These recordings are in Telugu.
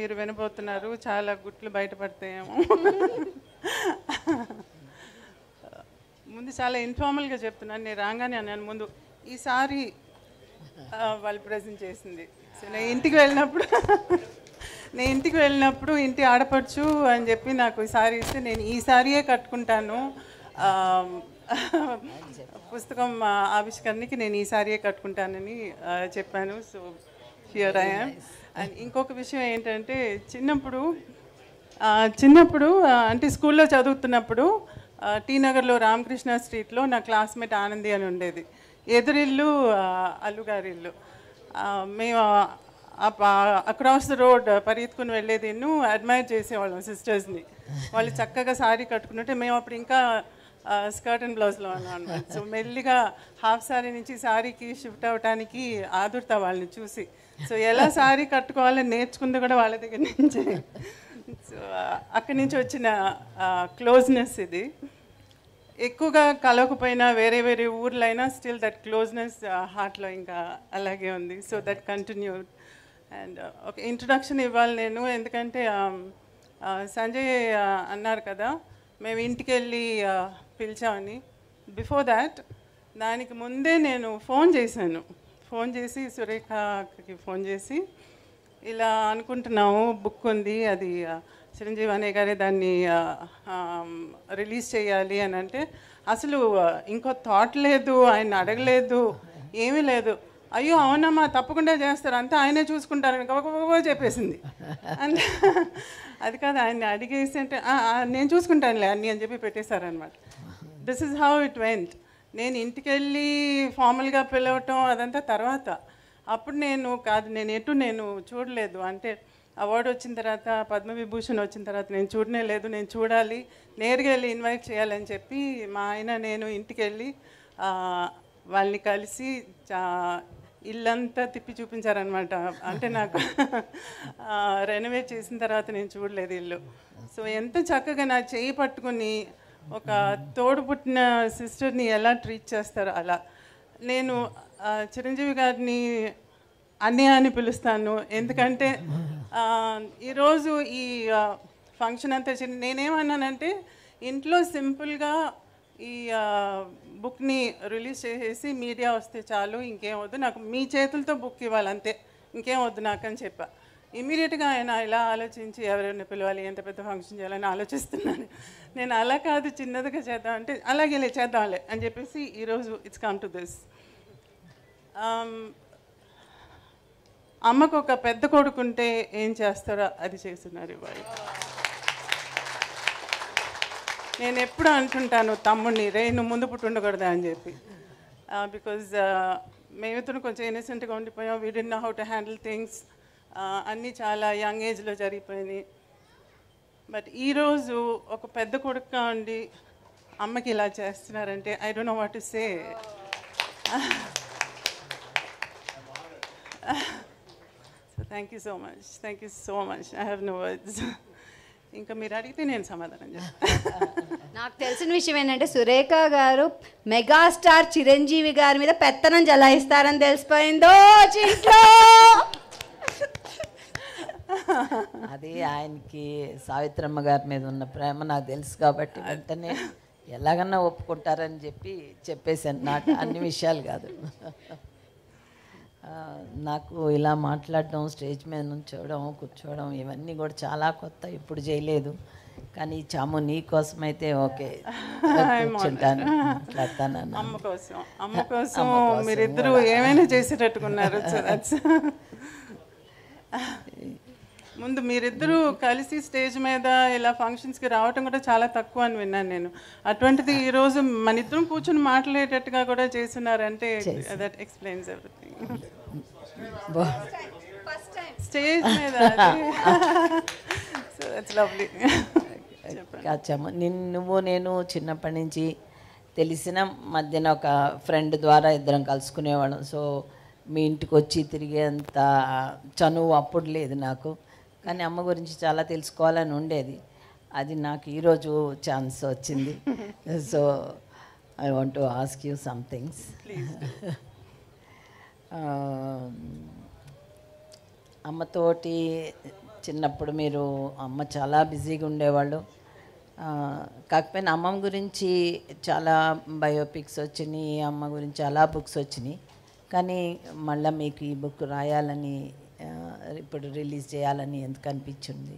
మీరు వినబోతున్నారు చాలా గుట్లు బయటపడతాయేమో ముందు చాలా ఇన్ఫార్మల్గా చెప్తున్నాను నేను రాగానే అన్నాను ముందు ఈసారి వాళ్ళు ప్రజెంట్ చేసింది సో నేను ఇంటికి వెళ్ళినప్పుడు నేను ఇంటికి వెళ్ళినప్పుడు ఇంటి ఆడపడుచు అని చెప్పి నాకు ఈ సారీ ఇస్తే నేను ఈ సారీయే కట్టుకుంటాను పుస్తకం ఆవిష్కరణకి నేను ఈ సారీయే కట్టుకుంటానని చెప్పాను సో హియర్ ఐ అండ్ ఇంకొక విషయం ఏంటంటే చిన్నప్పుడు చిన్నప్పుడు అంటే స్కూల్లో చదువుతున్నప్పుడు టీ నగర్లో రామకృష్ణ స్ట్రీట్లో నా క్లాస్మేట్ ఆనంది అని ఉండేది ఎదురిల్లు అల్లుగారిల్లు మేము అక్రాస్ ద రోడ్ పరిగెత్తుకుని వెళ్ళేది అడ్మైర్ చేసేవాళ్ళం సిస్టర్స్ని వాళ్ళు చక్కగా శారీ కట్టుకుంటే మేము అప్పుడు ఇంకా స్కర్ట్ అండ్ బ్లౌజ్లో అనమాట సో మెల్లిగా హాఫ్ శారీ నుంచి శారీకి షిఫ్ట్ అవ్వటానికి ఆదుర్తా వాళ్ళని చూసి సో ఎలా సారీ కట్టుకోవాలని నేర్చుకుంది కూడా వాళ్ళ దగ్గర నుంచి సో అక్కడి నుంచి వచ్చిన క్లోజ్నెస్ ఇది ఎక్కువగా కలవకపోయినా వేరే వేరే ఊర్లైనా స్టిల్ దట్ క్లోజ్నెస్ హార్ట్లో ఇంకా అలాగే ఉంది సో దట్ కంటిన్యూ అండ్ ఒక ఇంట్రొడక్షన్ ఇవ్వాలి నేను ఎందుకంటే um, సంజయ్ అన్నారు కదా మేము ఇంటికి వెళ్ళి పిలిచామని బిఫోర్ దాట్ దానికి ముందే నేను ఫోన్ చేశాను ఫోన్ చేసి సురేఖకి ఫోన్ చేసి ఇలా అనుకుంటున్నాము బుక్ ఉంది అది చిరంజీవి అనే గారే దాన్ని రిలీజ్ చేయాలి అని అంటే అసలు ఇంకో థాట్ లేదు ఆయన అడగలేదు ఏమీ లేదు అయ్యో అవునమ్మా తప్పకుండా చేస్తారు అంతా ఆయనే చూసుకుంటారని గబగబో చెప్పేసింది అంటే అది కాదు ఆయన్ని అడిగేసి అంటే నేను చూసుకుంటానులే అన్నీ అని చెప్పి పెట్టేశారనమాట this is how it went నేను ఇంటికి వెళ్ళి ఫార్మల్గా పిలవటం అదంతా తర్వాత అప్పుడు నేను కాదు నేను ఎటు నేను చూడలేదు అంటే అవార్డు వచ్చిన తర్వాత పద్మవిభూషణ్ వచ్చిన తర్వాత నేను చూడనే లేదు నేను చూడాలి నేరుగా వెళ్ళి ఇన్వైట్ చేయాలని చెప్పి మా ఆయన నేను ఇంటికి వెళ్ళి వాళ్ళని కలిసి ఇల్లంతా తిప్పి చూపించారనమాట అంటే నాకు రెనోవేట్ చేసిన తర్వాత నేను చూడలేదు ఇల్లు సో ఎంత చక్కగా నా చేయి పట్టుకుని ఒక తోడు పుట్టిన సిస్టర్ని ఎలా ట్రీట్ చేస్తారో అలా నేను చిరంజీవి గారిని అన్నయ్య అని పిలుస్తాను ఎందుకంటే ఈరోజు ఈ ఫంక్షన్ అంతా నేనేమన్నానంటే ఇంట్లో సింపుల్గా ఈ బుక్ని రిలీజ్ చేసేసి మీడియా వస్తే చాలు ఇంకేం వద్దు నాకు మీ చేతులతో బుక్ ఇవ్వాలంతే ఇంకేం వద్దు నాకని చెప్పా ఇమీడియట్గా ఆయన ఇలా ఆలోచించి ఎవరైనా పిలవాలి ఎంత పెద్ద ఫంక్షన్ చేయాలని ఆలోచిస్తున్నాను నేను అలా కాదు చిన్నదిగా చేద్దాం అంటే అలాగే చేద్దాంలే అని చెప్పేసి ఈరోజు ఇట్స్ కమ్ టు దిస్ అమ్మకు ఒక పెద్ద కొడుకుంటే ఏం చేస్తారో అది చేస్తున్నారు ఇవాళ నేను ఎప్పుడు అంటుంటాను తమ్ముడిని రే నువ్వు ముందు పుట్టి ఉండకూడదా అని చెప్పి బికాజ్ uh, uh, మేమితను కొంచెం ఇన్నసెంట్గా ఉండిపోయాం we did know how to handle things అన్నీ చాలా యంగ్ ఏజ్లో జరిగిపోయినాయి బట్ ఈరోజు ఒక పెద్ద కొడుకుగా ఉండి అమ్మకి ఇలా చేస్తున్నారంటే I don't know what to say so thank you so much thank you so much I have no words ఇంకా మీరు అడిగితే నేను సమాధానం చేస్తాను నాకు తెలిసిన విషయం ఏంటంటే సురేఖ గారు మెగాస్టార్ చిరంజీవి గారి మీద పెత్తనం జలాయిస్తారని తెలిసిపోయిందో చింట్లో అది ఆయనకి సావిత్రమ్మ గారి మీద ఉన్న ప్రేమ నాకు తెలుసు కాబట్టి వెంటనే ఎలాగన్నా ఒప్పుకుంటారని చెప్పి చెప్పేశాను నాకు అన్ని విషయాలు కాదు నాకు ఇలా మాట్లాడడం స్టేజ్ మీద నుంచోవడం కూర్చోవడం ఇవన్నీ కూడా చాలా కొత్త ఇప్పుడు చేయలేదు కానీ చాము నీ కోసం అయితే ఓకే కూర్చుంటాను మాట్లాడతాను అమ్మ కోసం అమ్మ కోసం మీరిద్దరూ ఏమైనా చేసేటట్టుకున్నారు ముందు మీరిద్దరూ కలిసి స్టేజ్ మీద ఇలా ఫంక్షన్స్కి రావటం కూడా చాలా తక్కువ అని విన్నాను నేను అటువంటిది ఈరోజు మన ఇద్దరం కూర్చొని మాట్లాడేటట్టుగా కూడా చేస్తున్నారంటే దట్ ఎక్స్ప్లెయిన్స్ ఎవ్రీథింగ్ స్టేజ్ మీద సో కాచాము నువ్వు నేను చిన్నప్పటి నుంచి తెలిసిన మధ్యన ఒక ఫ్రెండ్ ద్వారా ఇద్దరం కలుసుకునేవాళ్ళం సో మీ ఇంటికి వచ్చి తిరిగేంత చనువు అప్పుడు లేదు నాకు కానీ అమ్మ గురించి చాలా తెలుసుకోవాలని ఉండేది అది నాకు ఈరోజు ఛాన్స్ వచ్చింది so I want to ask you somethings అమ్మతోటి చిన్నప్పుడు మీరు అమ్మ చాలా బిజీగా ఉండేవాళ్ళు కాకపోయినా అమ్మమ్మ గురించి చాలా బయోపిక్స్ వచ్చినాయి అమ్మ గురించి చాలా బుక్స్ వచ్చినాయి కానీ మళ్ళీ మీకు ఈ బుక్ రాయాలని ఇప్పుడు రిలీజ్ చేయాలని ఎందుకు అనిపించింది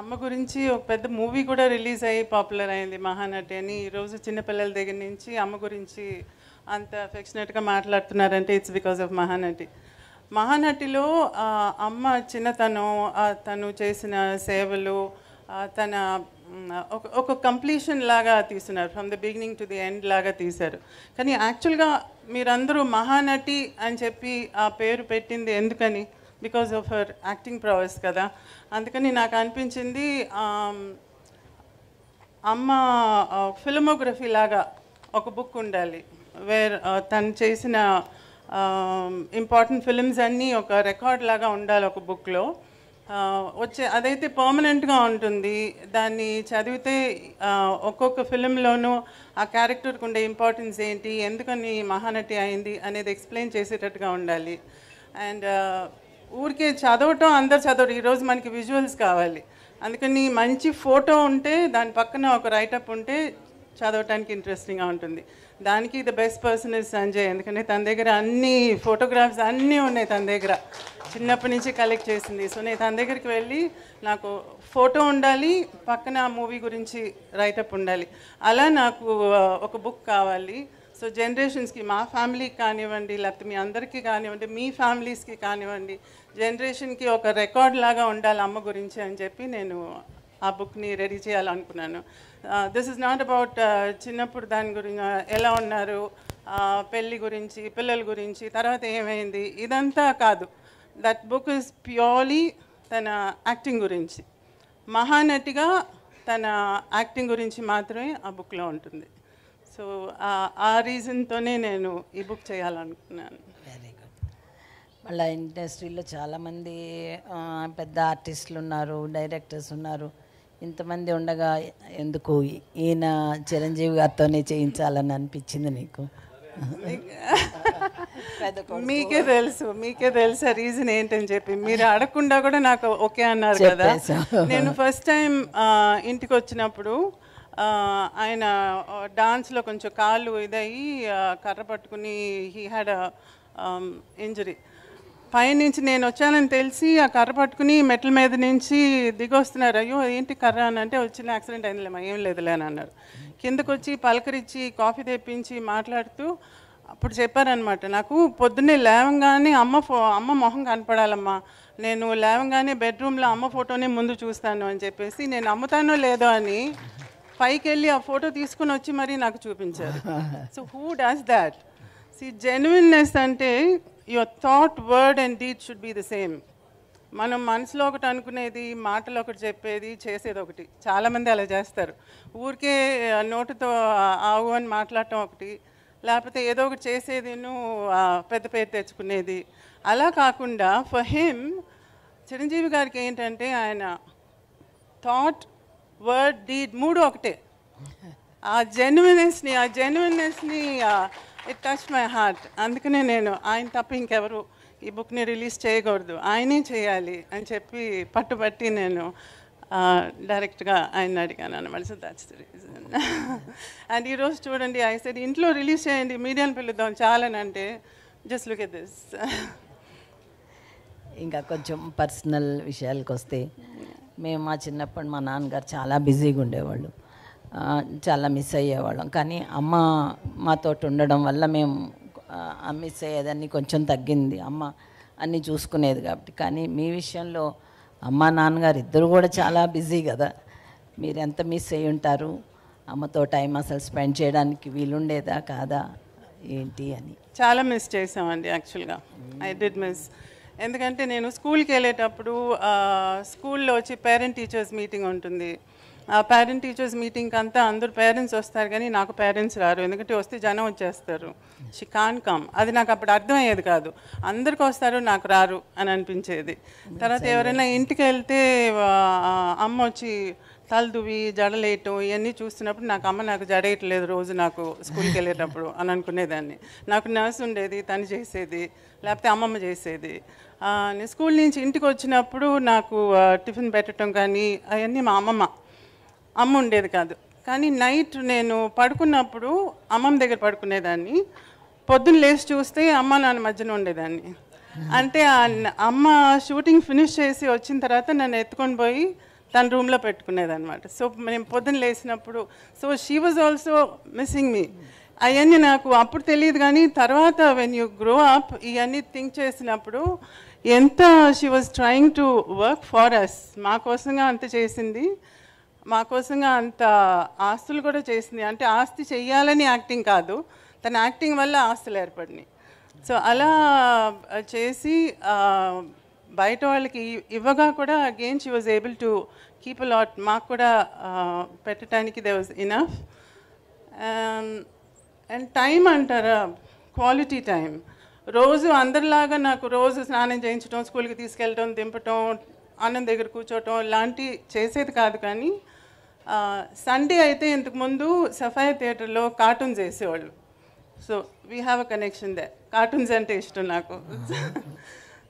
అమ్మ గురించి ఒక పెద్ద మూవీ కూడా రిలీజ్ అయ్యి పాపులర్ అయింది మహానటి అని ఈరోజు చిన్నపిల్లల దగ్గర నుంచి అమ్మ గురించి అంత అఫెక్షనేట్గా మాట్లాడుతున్నారంటే ఇట్స్ బికాస్ ఆఫ్ మహానటి మహానటిలో అమ్మ చిన్నతనం తను చేసిన సేవలు తన ఒక కంప్లీషన్ లాగా తీసినారు from the beginning to the end లాగా తీశారు కానీ యాక్చువల్గా మీరందరూ మహానటి అని చెప్పి ఆ పేరు పెట్టింది ఎందుకని because of her acting prowess కదా అందుకని నాకు అనిపించింది అమ్మ ఫిలమోగ్రఫీ లాగా ఒక బుక్ ఉండాలి వేర్ తను చేసిన ఇంపార్టెంట్ ఫిలిమ్స్ అన్నీ ఒక రికార్డ్ లాగా ఉండాలి ఒక బుక్లో వచ్చే అదైతే పర్మనెంట్గా ఉంటుంది దాన్ని చదివితే ఒక్కొక్క ఫిలింలోనూ ఆ క్యారెక్టర్కి ఉండే ఇంపార్టెన్స్ ఏంటి ఎందుకని మహానటి అయింది అనేది ఎక్స్ప్లెయిన్ చేసేటట్టుగా ఉండాలి అండ్ ఊరికే చదవటం అందరు చదవరు ఈరోజు మనకి విజువల్స్ కావాలి అందుకని మంచి ఫోటో ఉంటే దాని పక్కన ఒక రైటప్ ఉంటే చదవటానికి ఇంట్రెస్టింగ్గా ఉంటుంది దానికి the best person is Sanjay ఎందుకంటే తన దగ్గర అన్ని ఫోటోగ్రాఫ్స్ అన్నీ ఉన్నాయి తన దగ్గర చిన్నప్పటి నుంచి కలెక్ట్ చేసింది సో నేను తన దగ్గరికి వెళ్ళి నాకు ఫోటో ఉండాలి పక్కన ఆ మూవీ గురించి రైటప్ ఉండాలి అలా నాకు uh, ఒక బుక్ కావాలి సో జనరేషన్స్కి మా ఫ్యామిలీకి కానివ్వండి లేకపోతే మీ అందరికీ కానివ్వండి మీ ఫ్యామిలీస్కి కానివ్వండి జనరేషన్కి ఒక రికార్డ్ లాగా ఉండాలి అమ్మ గురించి అని చెప్పి నేను ఆ బుక్ని రెడీ చేయాలనుకున్నాను దిస్ ఇస్ నాట్ అబౌట్ చిన్నప్పుడు దాని గురించి ఎలా ఉన్నారు పెళ్ళి గురించి పిల్లల గురించి తర్వాత ఏమైంది ఇదంతా కాదు దట్ బుక్ ఇస్ ప్యూర్లీ తన యాక్టింగ్ గురించి మహానటిగా తన యాక్టింగ్ గురించి మాత్రమే ఆ బుక్లో ఉంటుంది సో ఆ రీజన్తోనే నేను ఈ బుక్ చేయాలనుకున్నాను వెరీ గుడ్ మళ్ళీ ఇండస్ట్రీలో చాలామంది పెద్ద ఆర్టిస్టులు ఉన్నారు డైరెక్టర్స్ ఉన్నారు ఇంతమంది ఉండగా ఎందుకు ఈయన చిరంజీవి గారితోనే చేయించాలని అనిపించింది నీకు మీకే తెలుసు మీకే తెలుసు రీజన్ ఏంటని చెప్పి మీరు అడగకుండా కూడా నాకు ఓకే అన్నారు కదా నేను ఫస్ట్ టైం ఇంటికి వచ్చినప్పుడు ఆయన డాన్స్లో కొంచెం కాళ్ళు ఇదయ్యి కర్ర పట్టుకుని హీ హ్యాడ్ ఇంజరీ పైనుంచి నేను వచ్చానని తెలిసి ఆ కర్ర పట్టుకుని మెట్ల మీద నుంచి దిగొస్తున్నారు అయ్యో ఏంటి కర్ర అని అంటే వచ్చిన యాక్సిడెంట్ అయిందిలేమా ఏం లేదులే అని అన్నారు కిందకు వచ్చి పలకరించి కాఫీ తెప్పించి మాట్లాడుతూ అప్పుడు చెప్పారనమాట నాకు పొద్దున్నే లేవంగానే అమ్మ ఫో అమ్మ మొహం కనపడాలమ్మా నేను లేవంగానే బెడ్రూమ్లో అమ్మ ఫోటోనే ముందు చూస్తాను అని చెప్పేసి నేను అమ్ముతానో లేదో అని పైకి వెళ్ళి ఆ ఫోటో తీసుకుని వచ్చి మరీ నాకు చూపించారు so who does that see genuineness అంటే your thought word and deed should be the same మనం మనసులో ఒకటి అనుకునేది మాటలు ఒకటి చెప్పేది చేసేది ఒకటి చాలామంది అలా చేస్తారు ఊరికే నోటితో ఆవు అని మాట్లాడటం ఒకటి లేకపోతే ఏదో ఒకటి చేసేదిను పెద్ద పేరు తెచ్చుకునేది అలా కాకుండా ఫర్ హిమ్ చిరంజీవి గారికి ఏంటంటే ఆయన థాట్ వర్డ్ డీడ్ మూడు ఒకటే ఆ జెన్యున్నెస్ని ఆ జెన్యున్నెస్ని ఇట్ టచ్ మై హార్ట్ అందుకనే నేను ఆయన తప్ప ఇంకెవరు ఈ బుక్ని రిలీజ్ చేయకూడదు ఆయనే చేయాలి అని చెప్పి పట్టుబట్టి నేను డైరెక్ట్గా ఆయన అడిగాను అనమాట so that's the reason and ఈరోజు చూడండి ఆయన సరే ఇంట్లో రిలీజ్ చేయండి మీడియాని పిలుద్దాం చాలనంటే జస్ట్ లుక్ ఎట్ దిస్ ఇంకా కొంచెం పర్సనల్ విషయాలకు వస్తే మేము మా చిన్నప్పుడు మా నాన్నగారు చాలా బిజీగా ఉండేవాళ్ళు చాలా మిస్ అయ్యేవాళ్ళం కానీ అమ్మ మాతో ఉండడం వల్ల మేము మిస్ అయ్యేదాన్ని కొంచెం తగ్గింది అమ్మ అన్నీ చూసుకునేది కాబట్టి కానీ మీ విషయంలో అమ్మ నాన్నగారు ఇద్దరు కూడా చాలా బిజీ కదా మీరు ఎంత మిస్ అయ్యి ఉంటారు అమ్మతో టైం అసలు స్పెండ్ చేయడానికి వీలుండేదా కాదా ఏంటి అని చాలా మిస్ చేసామండి యాక్చువల్గా ఐ డిడ్ మిస్ ఎందుకంటే నేను స్కూల్కి వెళ్ళేటప్పుడు స్కూల్లో వచ్చి పేరెంట్ టీచర్స్ మీటింగ్ ఉంటుంది పేరెంట్ టీచర్స్ మీటింగ్ అంతా అందరు పేరెంట్స్ వస్తారు కానీ నాకు పేరెంట్స్ రారు ఎందుకంటే వస్తే జనం వచ్చేస్తారు షీ కాన్ కమ్ అది నాకు అప్పుడు అర్థమయ్యేది కాదు అందరికి వస్తారు నాకు రారు అని అనిపించేది తర్వాత ఎవరైనా ఇంటికి వెళ్తే అమ్మ వచ్చి తలదువి జడలేయటం ఇవన్నీ చూస్తున్నప్పుడు నాకు అమ్మ నాకు జడేయట్లేదు రోజు నాకు స్కూల్కి వెళ్ళేటప్పుడు అని అనుకునేదాన్ని నాకు నర్స్ ఉండేది తను చేసేది లేకపోతే అమ్మమ్మ చేసేది నేను స్కూల్ నుంచి ఇంటికి వచ్చినప్పుడు నాకు టిఫిన్ పెట్టడం కానీ అవన్నీ మా అమ్మమ్మ అమ్మ ఉండేది కాదు కానీ నైట్ నేను పడుకున్నప్పుడు అమ్మమ్మ దగ్గర పడుకునేదాన్ని పొద్దున్న లేచి చూస్తే అమ్మ నాన్న మధ్యన ఉండేదాన్ని అంటే అమ్మ షూటింగ్ ఫినిష్ చేసి వచ్చిన తర్వాత నన్ను ఎత్తుకొని పోయి తన రూమ్లో పెట్టుకునేది అనమాట సో మేము పొద్దున్న లేచినప్పుడు so she was also missing me అవన్నీ నాకు అప్పుడు తెలియదు కానీ తర్వాత వెన్ యూ గ్రో అప్ ఇవన్నీ థింక్ చేసినప్పుడు ఎంత she was trying to work for us మా కోసంగా అంత చేసింది మా కోసంగా అంత ఆస్తులు కూడా చేసింది అంటే ఆస్తి చెయ్యాలని యాక్టింగ్ కాదు తన యాక్టింగ్ వల్ల ఆస్తులు ఏర్పడినాయి సో అలా చేసి బయట వాళ్ళకి ఇవ్వగా కూడా again she was able to keep lot మాకు కూడా పెట్టడానికి they was enough and time అంటారా క్వాలిటీ టైం రోజు అందరిలాగా నాకు రోజు స్నానం చేయించడం స్కూల్కి తీసుకెళ్ళడం దింపటం అన్నం దగ్గర కూర్చోవటం లాంటి చేసేది కాదు కానీ సండే అయితే ఇంతకుముందు సఫాయి థియేటర్లో కార్టూన్స్ వేసేవాళ్ళు so we have a connection they cartoons అంటే ఇష్టం నాకు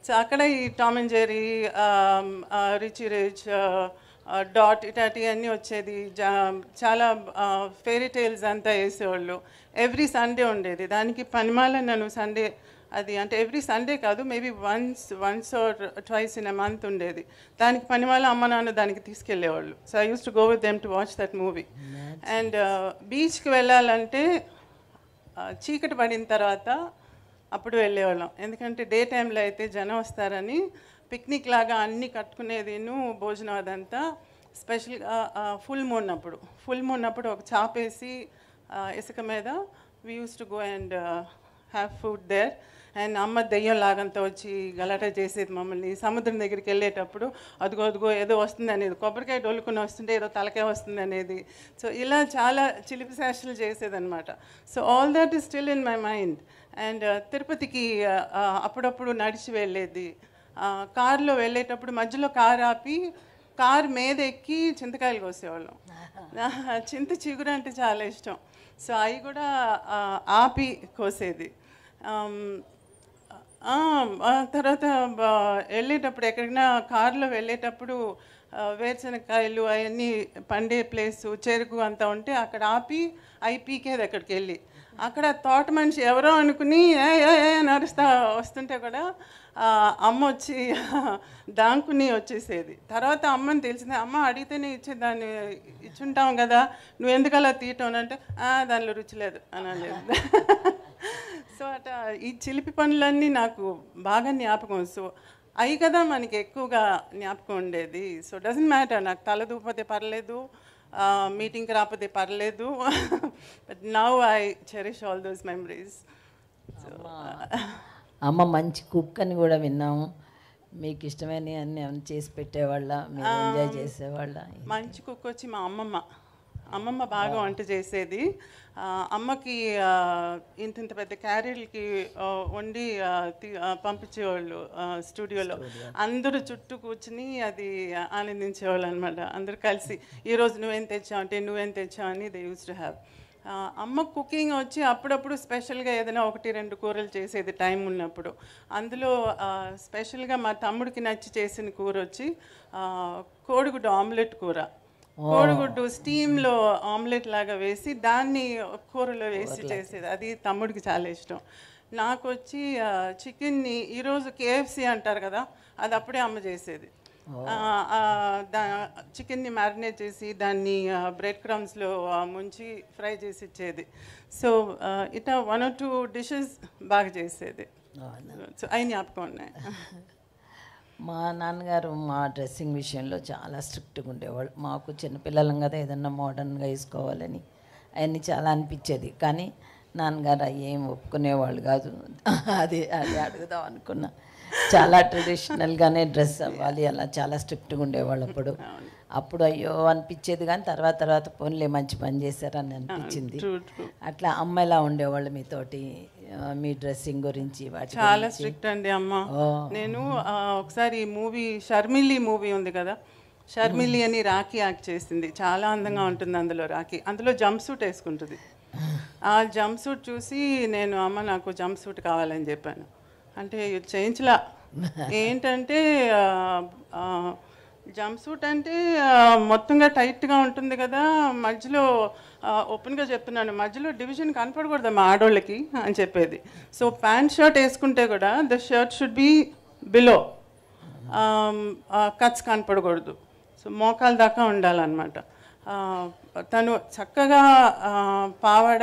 సో అక్కడ ఈ Tom and Jerry rich rich డాట్ ఇటాటి అన్నీ వచ్చేది చాలా ఫెయిరీ టైల్స్ అంతా వేసేవాళ్ళు ఎవ్రీ సండే ఉండేది దానికి పనిమాల నన్ను సండే అది అంటే ఎవ్రీ సండే కాదు maybe once once or twice in a month ఉండేది దానికి పని వల్ల అమ్మ నాన్న దానికి తీసుకెళ్ళేవాళ్ళు so I use to go with them to watch that movie and బీచ్కి వెళ్ళాలంటే చీకటి పడిన తర్వాత అప్పుడు వెళ్ళేవాళ్ళం ఎందుకంటే డే టైంలో అయితే జనం వస్తారని పిక్నిక్ లాగా అన్నీ కట్టుకునేదిను భోజనం అదంతా స్పెషల్గా ఫుల్ మూన్ అప్పుడు ఫుల్ మూన్ అప్పుడు ఒక చాపేసి ఇసుక మీద we use to go and have food there and అమ్మ దెయ్యం లాగంతా వచ్చి గలాట చేసేది మమ్మల్ని సముద్రం దగ్గరికి వెళ్ళేటప్పుడు అదిగో అదిగో ఏదో వస్తుంది అనేది కొబ్బరికాయ డొల్లుకుని వస్తుంటే ఏదో తలకే వస్తుంది అనేది సో ఇలా చాలా చిలిపి శాషలు చేసేదనమాట so all that is still in my mind and తిరుపతికి అప్పుడప్పుడు నడిచి వెళ్ళేది కారులో వెళ్ళేటప్పుడు మధ్యలో కారు ఆపి కారు మీద ఎక్కి చింతకాయలు కోసేవాళ్ళం చింత చిగురు అంటే చాలా ఇష్టం సో అవి కూడా ఆపి కోసేది తర్వాత వెళ్ళేటప్పుడు ఎక్కడికైనా కారులో వెళ్ళేటప్పుడు వేరుశనగకాయలు అవన్నీ పండే ప్లేసు చెరుకు అంతా ఉంటే అక్కడ ఆపి అవి పీకేది అక్కడికి వెళ్ళి అక్కడ తోట మనిషి ఎవరో అనుకుని ఏ ఏ నడుస్తా వస్తుంటే కూడా అమ్మ వచ్చి దాంకుని వచ్చేసేది తర్వాత అమ్మని తెలిసింది అమ్మ అడిగితేనే దాన్ని ఇచ్చుంటాం కదా నువ్వు ఎందుకు అలా తీయటం అంటే దానిలో రుచి లేదు అనలేదు సో అట ఈ చిలిపి పనులన్నీ నాకు బాగా జ్ఞాపకం సో అవి కదా మనకి ఎక్కువగా జ్ఞాపకం ఉండేది సో డజంట్ మ్యాటర్ నాకు తల దూపతే పర్లేదు మీటింగ్కి రాకపోతే పర్లేదు but now I cherish all those memories అమ్మ మంచి కుక్ అని కూడా విన్నాము మీకు ఇష్టమైన అన్ని చేసి పెట్టేవాళ్ళ ఎంజాయ్ చేసేవాళ్ళ మంచి కుక్ వచ్చి మా అమ్మమ్మ అమ్మమ్మ బాగా వంట చేసేది అమ్మకి ఇంత ఇంత పెద్ద క్యారీలకి వండి పంపించేవాళ్ళు స్టూడియోలో అందరూ చుట్టూ కూర్చుని అది ఆనందించేవాళ్ళు అనమాట అందరూ కలిసి ఈరోజు నువ్వేం తెచ్చావు అంటే నువ్వేం తెచ్చావు అని దే యూస్ టు హ్యావ్ అమ్మ కుకింగ్ వచ్చి అప్పుడప్పుడు స్పెషల్గా ఏదైనా ఒకటి రెండు కూరలు చేసేది టైం ఉన్నప్పుడు అందులో స్పెషల్గా మా తమ్ముడికి నచ్చి చేసిన కూర వచ్చి కోడిగుడ్డు ఆమ్లెట్ కూర కోడిగుడ్డు స్టీమ్లో ఆమ్లెట్ లాగా వేసి దాన్ని కూరలో వేసి చేసేది అది తమ్ముడికి చాలా ఇష్టం నాకు వచ్చి చికెన్ని ఈరోజు కేఎఫ్సి అంటారు కదా అది అప్పుడే అమ్మ చేసేది దా చికెన్ని మ్యారినేట్ చేసి దాన్ని బ్రెడ్ క్రమ్స్లో ముంచి ఫ్రై చేసి ఇచ్చేది so it one or two dishes బాగా చేసేది సో అవి జ్ఞాపకం ఉన్నాయి మా నాన్నగారు మా డ్రెస్సింగ్ విషయంలో చాలా స్ట్రిక్ట్గా ఉండేవాళ్ళు మాకు చిన్నపిల్లలం కదా ఏదన్నా మోడర్న్గా వేసుకోవాలని అవన్నీ చాలా అనిపించేది కానీ నాన్నగారు అవి ఏం ఒప్పుకునేవాళ్ళు కాదు అది అది అడుగుదాం అనుకున్నా చాలా ట్రెడిషనల్గానే డ్రెస్ అవ్వాలి అలా చాలా స్ట్రిక్ట్గా ఉండేవాళ్ళు అప్పుడు అప్పుడు అయ్యో అనిపించేది కానీ తర్వాత తర్వాత పోన్లే మంచి పని చేశారని అనిపించింది అట్లా అమ్మాయిలా ఉండేవాళ్ళు మీతోటి మీ డ్రెస్సింగ్ గురించి చాలా స్ట్రిక్ట్ అండి అమ్మ నేను ఒకసారి మూవీ షర్మిలి మూవీ ఉంది కదా షర్మిలి అని రాఖీ యాక్ట్ చేసింది చాలా అందంగా ఉంటుంది అందులో రాఖీ అందులో జంప్ సూట్ వేసుకుంటుంది ఆ జంప్ సూట్ చూసి నేను అమ్మ నాకు జంప్ సూట్ కావాలని చెప్పాను అంటే చేయించలా ఏంటంటే జంప్ సూట్ అంటే మొత్తంగా టైట్గా ఉంటుంది కదా మధ్యలో ఓపెన్గా చెప్తున్నాను మధ్యలో డివిజన్ కనపడకూడదు మా ఆడోళ్ళకి అని చెప్పేది సో ప్యాంట్ షర్ట్ వేసుకుంటే కూడా the shirt should be below cuts కనపడకూడదు సో మోకాల దాకా ఉండాలన్నమాట తను చక్కగా పావడ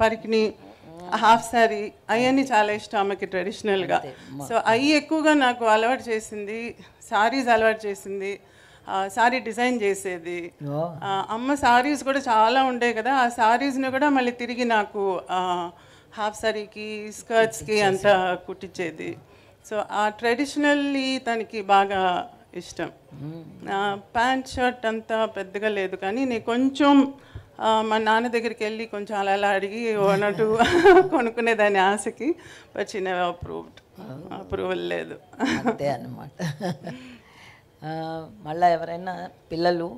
పరికిణి హాఫ్ శారీ అవన్నీ చాలా ఇష్టం ఆమెకి ట్రెడిషనల్గా సో అవి ఎక్కువగా నాకు అలవాటు చేసింది శారీస్ అలవాటు చేసింది సారీ డిజైన్ చేసేది అమ్మ సారీస్ కూడా చాలా ఉండే కదా ఆ సారీస్ని కూడా మళ్ళీ తిరిగి నాకు హాఫ్ సారీకి స్కర్ట్స్కి అంతా కుట్టించేది సో ఆ ట్రెడిషనల్లీ తనకి బాగా ఇష్టం ప్యాంట్ షర్ట్ అంతా పెద్దగా లేదు కానీ నేను కొంచెం మా నాన్న దగ్గరికి వెళ్ళి కొంచెం అలా అలా అడిగి అన్నట్టు దాని ఆశకి వచ్చినవి అప్రూవ్డ్ అప్రూవల్ లేదు అంతే అనమాట మళ్ళీ ఎవరైనా పిల్లలు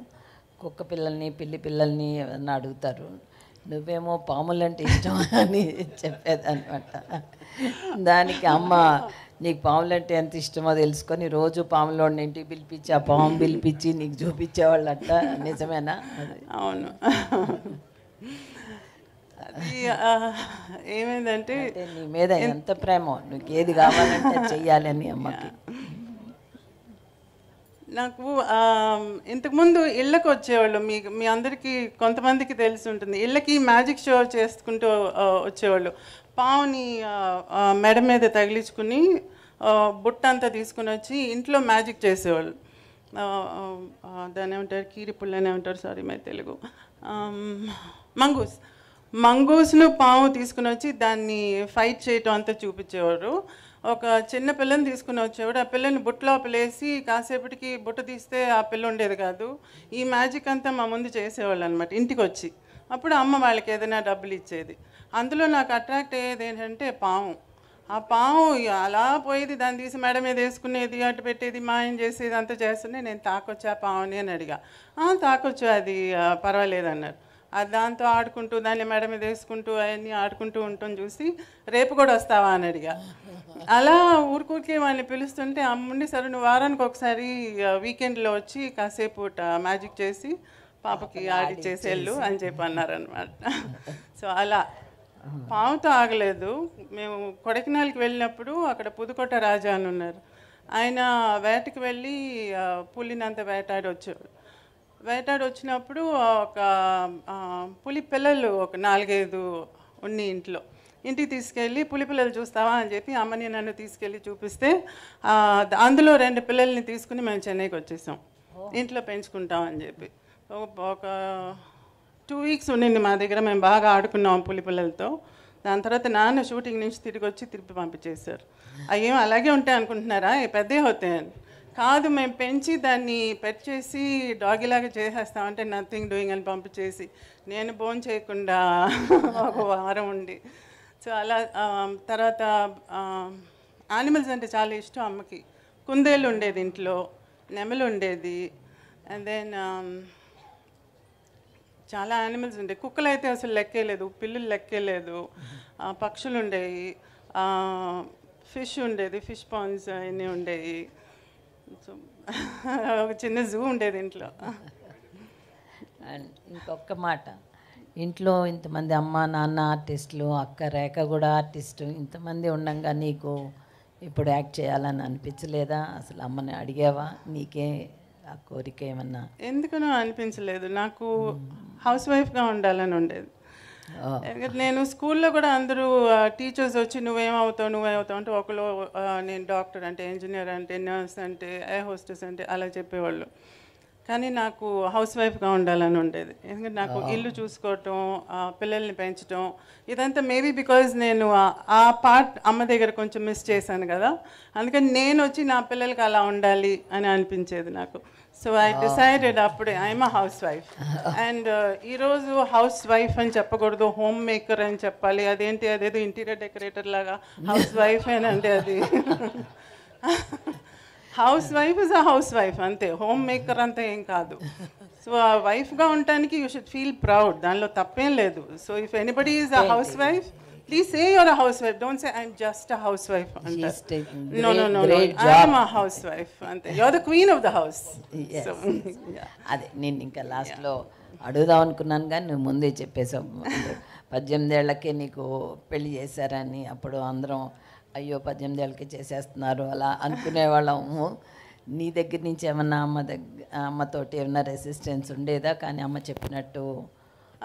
కుక్క పిల్లల్ని పిల్లి పిల్లల్ని ఎవరన్నా అడుగుతారు నువ్వేమో పాములంటే ఇష్టం అని అనమాట దానికి అమ్మ నీకు పాములు అంటే ఎంత ఇష్టమో తెలుసుకొని రోజు పాములోని ఇంటికి పిలిపించి ఆ పాము పిలిపించి నీకు అంట నిజమేనా అవును ఏమైందంటే నీ మీద ఎంత ప్రేమ నీకు ఏది కావాలంటే చెయ్యాలని అమ్మకి నాకు ఇంతకుముందు ఇళ్ళకి వచ్చేవాళ్ళు మీ మీ అందరికీ కొంతమందికి తెలిసి ఉంటుంది ఇళ్ళకి మ్యాజిక్ షో చేసుకుంటూ వచ్చేవాళ్ళు పావుని మెడ మీద తగిలించుకుని బుట్ట అంతా తీసుకుని వచ్చి ఇంట్లో మ్యాజిక్ చేసేవాళ్ళు దాని ఏమంటారు కీరిపుళ్ళు అని ఏమంటారు సారీ మై తెలుగు మంగూస్ మంగూస్ను పాము తీసుకుని వచ్చి దాన్ని ఫైట్ చేయటం అంతా చూపించేవారు ఒక చిన్న పిల్లని తీసుకుని వచ్చేవాడు ఆ పిల్లని బుట్టలో పిలేసి కాసేపటికి బుట్ట తీస్తే ఆ పిల్ల ఉండేది కాదు ఈ మ్యాజిక్ అంతా మా ముందు చేసేవాళ్ళు అనమాట ఇంటికి వచ్చి అప్పుడు అమ్మ వాళ్ళకి ఏదైనా డబ్బులు ఇచ్చేది అందులో నాకు అట్రాక్ట్ అయ్యేది ఏంటంటే పాము ఆ పాము అలా పోయేది దాన్ని తీసి మేడం మీద వేసుకునేది అటు పెట్టేది మాయం చేసేది అంతా చేస్తుంటే నేను తాకొచ్చా పాముని అని అడిగా తాకొచ్చు అది పర్వాలేదు అన్నారు దాంతో ఆడుకుంటూ దాన్ని మెడ మీద వేసుకుంటూ అవన్నీ ఆడుకుంటూ ఉంటాం చూసి రేపు కూడా వస్తావా అని అడిగా అలా ఊరికూరికే వాళ్ళని పిలుస్తుంటే అమ్ముండి సరే నువ్వు వారానికి ఒకసారి వీకెండ్లో వచ్చి కాసేపు మ్యాజిక్ చేసి పాపకి ఆడి చేసేళ్ళు అని చెప్పి అన్నారనమాట సో అలా పావుతో ఆగలేదు మేము కొడకినాల్కి వెళ్ళినప్పుడు అక్కడ పుదుకొట్ట రాజా అని ఉన్నారు ఆయన వేటకి వెళ్ళి పులినంత వేటాడి వచ్చాడు వేటాడు వచ్చినప్పుడు ఒక పులి పిల్లలు ఒక నాలుగైదు ఉన్ని ఇంట్లో ఇంటికి తీసుకెళ్ళి పులి పిల్లలు చూస్తావా అని చెప్పి అమ్మని నన్ను తీసుకెళ్ళి చూపిస్తే అందులో రెండు పిల్లల్ని తీసుకుని మేము చెన్నైకి వచ్చేసాం ఇంట్లో పెంచుకుంటాం అని చెప్పి ఒక టూ వీక్స్ ఉండింది మా దగ్గర మేము బాగా ఆడుకున్నాం పులి పిల్లలతో దాని తర్వాత నాన్న షూటింగ్ నుంచి తిరిగి వచ్చి తిరిగి పంపించేశారు అయ్యేం అలాగే ఉంటాయి అనుకుంటున్నారా పెద్దే అవుతాయని కాదు మేము పెంచి దాన్ని పెట్ చేసి డాగిలాగా చేసేస్తాం అంటే నథింగ్ డూయింగ్ అని పంపించేసి నేను బోన్ చేయకుండా ఒక వారం ఉండి సో అలా తర్వాత యానిమల్స్ అంటే చాలా ఇష్టం అమ్మకి కుందేలు ఉండేది ఇంట్లో నెమలు ఉండేది అండ్ దెన్ um, చాలా యానిమల్స్ ఉండే కుక్కలు అయితే అసలు లెక్కేయలేదు పిల్లులు లెక్కేయలేదు పక్షులు ఉండేవి ఫిష్ ఉండేది ఫిష్ పాన్స్ అన్నీ ఉండేవి ఒక చిన్న జూ ఉండేది ఇంట్లో అండ్ ఇంకొక మాట ఇంట్లో ఇంతమంది అమ్మ నాన్న ఆర్టిస్టులు అక్క రేఖ కూడా ఆర్టిస్టు ఇంతమంది ఉండగా నీకు ఇప్పుడు యాక్ట్ చేయాలని అనిపించలేదా అసలు అమ్మని అడిగావా నీకే ఆ కోరిక ఏమన్నా ఎందుకనో అనిపించలేదు నాకు హౌస్ వైఫ్గా ఉండాలని ఉండేది నేను స్కూల్లో కూడా అందరూ టీచర్స్ వచ్చి నువ్వేమవుతావు నువ్వేమవుతావు అంటే ఒకళ్ళు నేను డాక్టర్ అంటే ఇంజనీర్ అంటే నర్స్ అంటే ఏ హోస్టెస్ అంటే అలా చెప్పేవాళ్ళు కానీ నాకు హౌస్ వైఫ్గా ఉండాలని ఉండేది ఎందుకంటే నాకు ఇల్లు చూసుకోవటం పిల్లల్ని పెంచడం ఇదంతా మేబీ బికాజ్ నేను ఆ పార్ట్ అమ్మ దగ్గర కొంచెం మిస్ చేశాను కదా అందుకని నేను వచ్చి నా పిల్లలకి అలా ఉండాలి అని అనిపించేది నాకు సో ఐ డిసైడెడ్ అప్పుడు I'm a housewife and ఈరోజు హౌస్ వైఫ్ అని చెప్పకూడదు హోమ్ మేకర్ అని చెప్పాలి అదేంటి అదేదో ఇంటీరియర్ డెకరేటర్ లాగా హౌస్ వైఫ్ అని అది housewife is a housewife అంతే హోమ్ మేకర్ అంతా ఏం కాదు సో ఆ వైఫ్గా ఉండటానికి యూ షుడ్ ఫీల్ ప్రౌడ్ దానిలో తప్పేం లేదు so if anybody is a housewife please say your a housewife don't say I'm just a housewife no no no I'm a housewife అంతే your the queen of the house అదే నేను ఇంకా లాస్ట్లో అడుగుదాం అనుకున్నాను కానీ నువ్వు ముందే చెప్పేశావు పద్దెనిమిదేళ్లకే నీకు పెళ్లి చేశారని అప్పుడు అందరం అయ్యో పద్దెనిమిదేళ్ళకి చేసేస్తున్నారు అలా అనుకునేవాళ్ళము నీ దగ్గర నుంచి ఏమన్నా అమ్మ దగ్గర అమ్మతోటి ఏమన్నా రెసిస్టెన్స్ ఉండేదా కానీ అమ్మ చెప్పినట్టు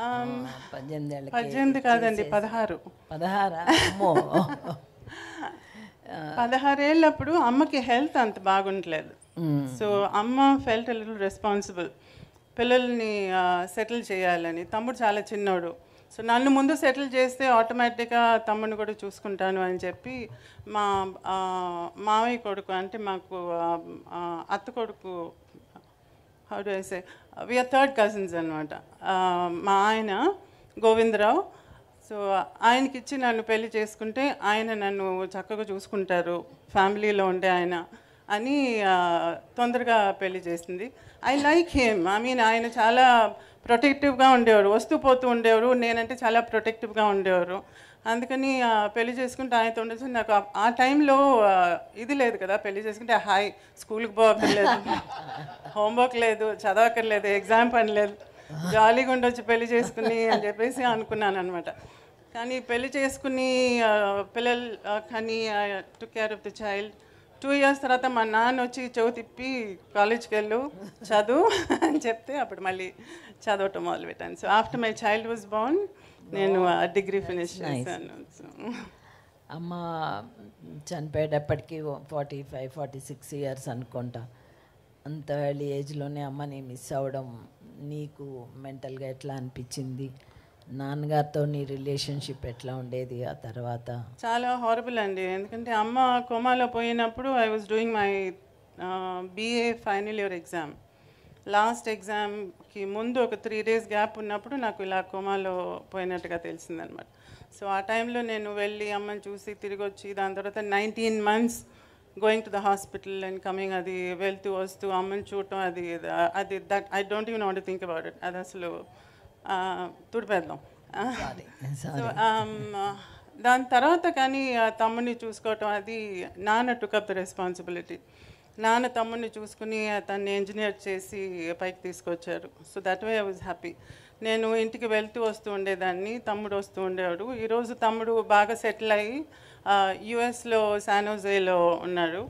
Um, పద్దెనిమిది పద్దెనిమిది కాదండి పదహారు పదహారా పదహారేళ్ళప్పుడు అమ్మకి హెల్త్ అంత బాగుండలేదు సో అమ్మ ఫెల్ట్ రెస్పాన్సిబుల్ పిల్లల్ని సెటిల్ చేయాలని తమ్ముడు చాలా చిన్నోడు సో నన్ను ముందు సెటిల్ చేస్తే ఆటోమేటిక్గా తమ్ముడిని కూడా చూసుకుంటాను అని చెప్పి మా మావయ్య కొడుకు అంటే మాకు అత్త కొడుకు how do I say we are third cousins అనమాట మా ఆయన గోవిందరావు సో ఆయనకిచ్చి నన్ను పెళ్లి చేసుకుంటే ఆయన నన్ను చక్కగా చూసుకుంటారు ఫ్యామిలీలో ఉండే ఆయన అని తొందరగా పెళ్లి చేసింది I like him I mean ఆయన చాలా ప్రొటెక్టివ్గా ఉండేవారు వస్తూ పోతూ ఉండేవారు నేనంటే చాలా ప్రొటెక్టివ్గా ఉండేవారు అందుకని పెళ్లి చేసుకుంటే ఆయనతో ఉండొచ్చు నాకు ఆ టైంలో ఇది లేదు కదా పెళ్లి చేసుకుంటే హాయ్ స్కూల్కి పోవక్కర్లేదు హోంవర్క్ లేదు చదవక్కర్లేదు ఎగ్జామ్ పని లేదు జాలీగా ఉండొచ్చు పెళ్లి చేసుకుని అని చెప్పేసి అనుకున్నాను అనమాట కానీ పెళ్లి చేసుకుని పిల్లలు కానీ to care of the child two years తర్వాత మా నాన్న వచ్చి చెవు తిప్పి కాలేజ్కి వెళ్ళు చదువు అని చెప్తే అప్పుడు మళ్ళీ చదవటం పెట్టాను so after my child was bound నేను డిగ్రీ ఫినిష్ చేశాను అమ్మ చనిపోయేటప్పటికి forty five forty six years అనుకుంటా అంత ఎర్లీ ఏజ్లోనే అమ్మని మిస్ అవ్వడం నీకు మెంటల్గా ఎట్లా అనిపించింది నాన్నగారితో నీ రిలేషన్షిప్ ఎట్లా ఉండేది ఆ తర్వాత చాలా హారబుల్ అండి ఎందుకంటే అమ్మ కోమాలో పోయినప్పుడు I was doing my BA final year exam last ఎగ్జామ్కి ముందు ఒక త్రీ డేస్ గ్యాప్ ఉన్నప్పుడు నాకు ఇలా కోమాలో పోయినట్టుగా తెలిసిందనమాట సో ఆ టైంలో నేను వెళ్ళి అమ్మని చూసి తిరిగి వచ్చి దాని తర్వాత nineteen months going to the hospital and coming అది వెళ్తూ వస్తూ అమ్మని చూడటం అది అది that I don't you not think about it అది అసలు తుడిపేద్దాం um, దాని తర్వాత కానీ తమ్ముని చూసుకోవటం అది నాన్న టుకప్ ద రెస్పాన్సిబిలిటీ నాన్న తమ్ముడిని చూసుకుని అతన్ని ఇంజనీర్ చేసి పైకి తీసుకొచ్చారు so that way I was happy నేను ఇంటికి వెళ్తూ వస్తూ ఉండేదాన్ని తమ్ముడు వస్తూ ఉండేవాడు ఈరోజు తమ్ముడు బాగా సెటిల్ అయ్యి యుఎస్లో శానోజేలో ఉన్నాడు